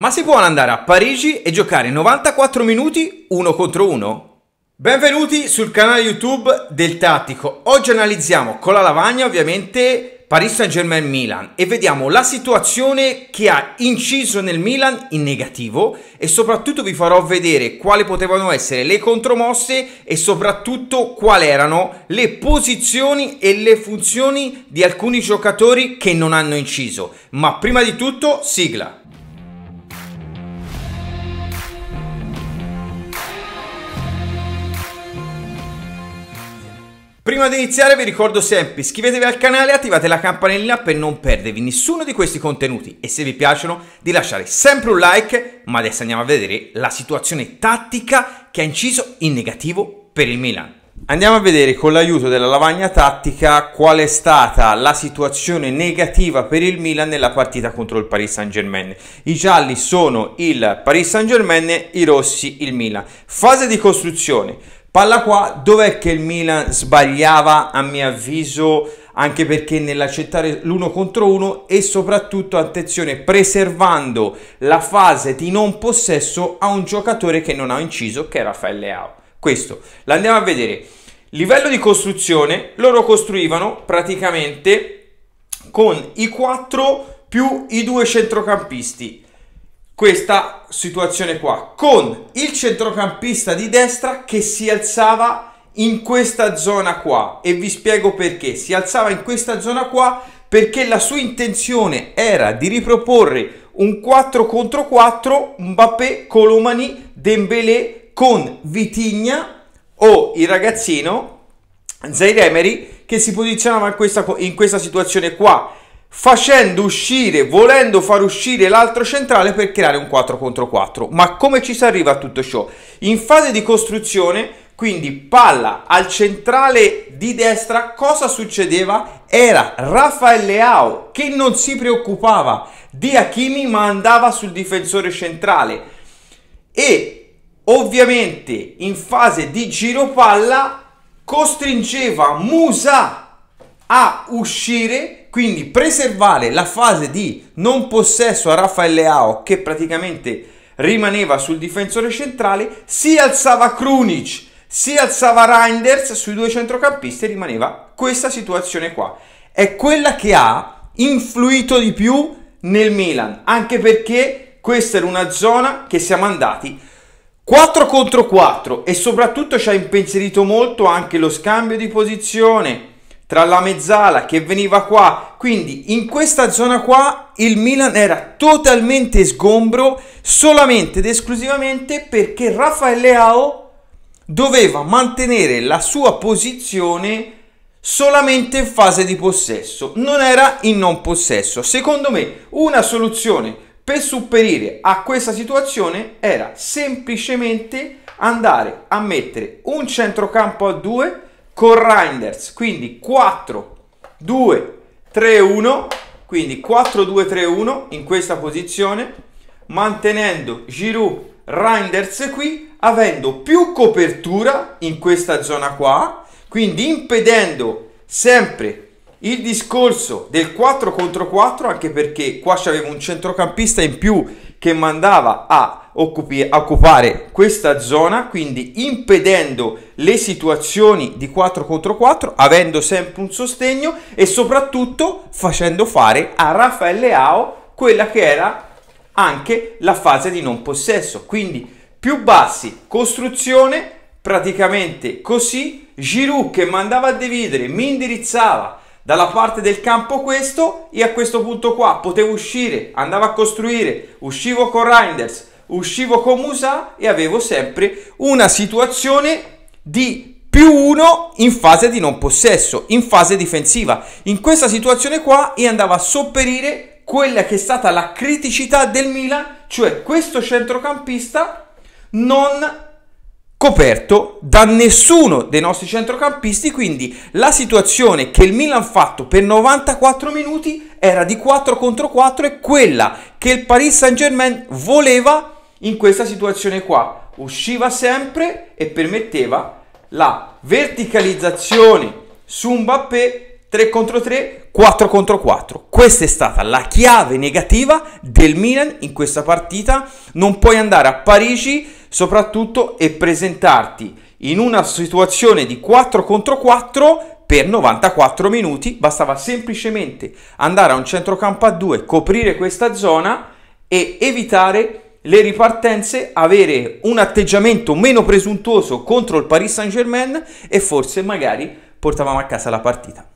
Ma si può andare a Parigi e giocare 94 minuti uno contro uno? Benvenuti sul canale YouTube del Tattico. Oggi analizziamo con la lavagna ovviamente Paris Saint Germain Milan e vediamo la situazione che ha inciso nel Milan in negativo e soprattutto vi farò vedere quali potevano essere le contromosse e soprattutto quali erano le posizioni e le funzioni di alcuni giocatori che non hanno inciso. Ma prima di tutto sigla. prima di iniziare vi ricordo sempre iscrivetevi al canale e attivate la campanellina per non perdervi nessuno di questi contenuti e se vi piacciono di lasciare sempre un like, ma adesso andiamo a vedere la situazione tattica che ha inciso in negativo per il Milan. Andiamo a vedere con l'aiuto della lavagna tattica qual è stata la situazione negativa per il Milan nella partita contro il Paris Saint Germain. I gialli sono il Paris Saint Germain, i rossi il Milan. Fase di costruzione. Palla qua, dov'è che il Milan sbagliava a mio avviso anche perché nell'accettare l'uno contro uno e soprattutto attenzione preservando la fase di non possesso a un giocatore che non ha inciso che è Raffaele Leao. Questo l'andiamo a vedere. Livello di costruzione, loro costruivano praticamente con i quattro più i due centrocampisti questa situazione qua con il centrocampista di destra che si alzava in questa zona qua e vi spiego perché si alzava in questa zona qua perché la sua intenzione era di riproporre un 4 contro 4 Mbappé, Colomani, Dembélé con Vitigna o il ragazzino Zaire Emery che si posizionava in questa, in questa situazione qua facendo uscire, volendo far uscire l'altro centrale per creare un 4 contro 4. Ma come ci si arriva a tutto ciò? In fase di costruzione, quindi palla al centrale di destra, cosa succedeva? Era Rafael Leao che non si preoccupava di Hakimi ma andava sul difensore centrale e ovviamente in fase di giro palla costringeva Musa a uscire quindi preservare la fase di non possesso a Raffaele Ao che praticamente rimaneva sul difensore centrale, si alzava Krunic, si alzava Reinders sui due centrocampisti e rimaneva questa situazione qua. È quella che ha influito di più nel Milan, anche perché questa era una zona che siamo andati 4 contro 4 e soprattutto ci ha impensierito molto anche lo scambio di posizione tra la mezzala che veniva qua. Quindi in questa zona qua il Milan era totalmente sgombro solamente ed esclusivamente perché Rafael Leao doveva mantenere la sua posizione solamente in fase di possesso, non era in non possesso. Secondo me una soluzione per superire a questa situazione era semplicemente andare a mettere un centrocampo a due con Reinders. Quindi 4, 2, 3, 1. Quindi 4, 2, 3, 1 in questa posizione, mantenendo Giroud, Reinders qui, avendo più copertura in questa zona qua, quindi impedendo sempre il discorso del 4 contro 4, anche perché qua c'aveva un centrocampista in più che mandava a occupi- occupare questa zona, quindi impedendo le situazioni di 4 contro 4, avendo sempre un sostegno e soprattutto facendo fare a Raffaele Ao quella che era anche la fase di non possesso. Quindi più bassi, costruzione, praticamente così, Giroud che mandava a dividere, mi indirizzava dalla parte del campo questo e a questo punto qua potevo uscire, andavo a costruire, uscivo con Reinders, uscivo con Musa e avevo sempre una situazione di più uno in fase di non possesso, in fase difensiva. In questa situazione qua e andava a sopperire quella che è stata la criticità del Milan, cioè questo centrocampista non coperto da nessuno dei nostri centrocampisti, quindi la situazione che il Milan ha fatto per 94 minuti era di 4 contro 4 e quella che il Paris Saint-Germain voleva in questa situazione qua usciva sempre e permetteva la verticalizzazione su un Mbappé 3 contro 3, 4 contro 4. Questa è stata la chiave negativa del Milan in questa partita. Non puoi andare a Parigi soprattutto e presentarti in una situazione di 4 contro 4 per 94 minuti bastava semplicemente andare a un centrocampo a 2, coprire questa zona e evitare le ripartenze, avere un atteggiamento meno presuntuoso contro il Paris Saint Germain e forse magari portavamo a casa la partita.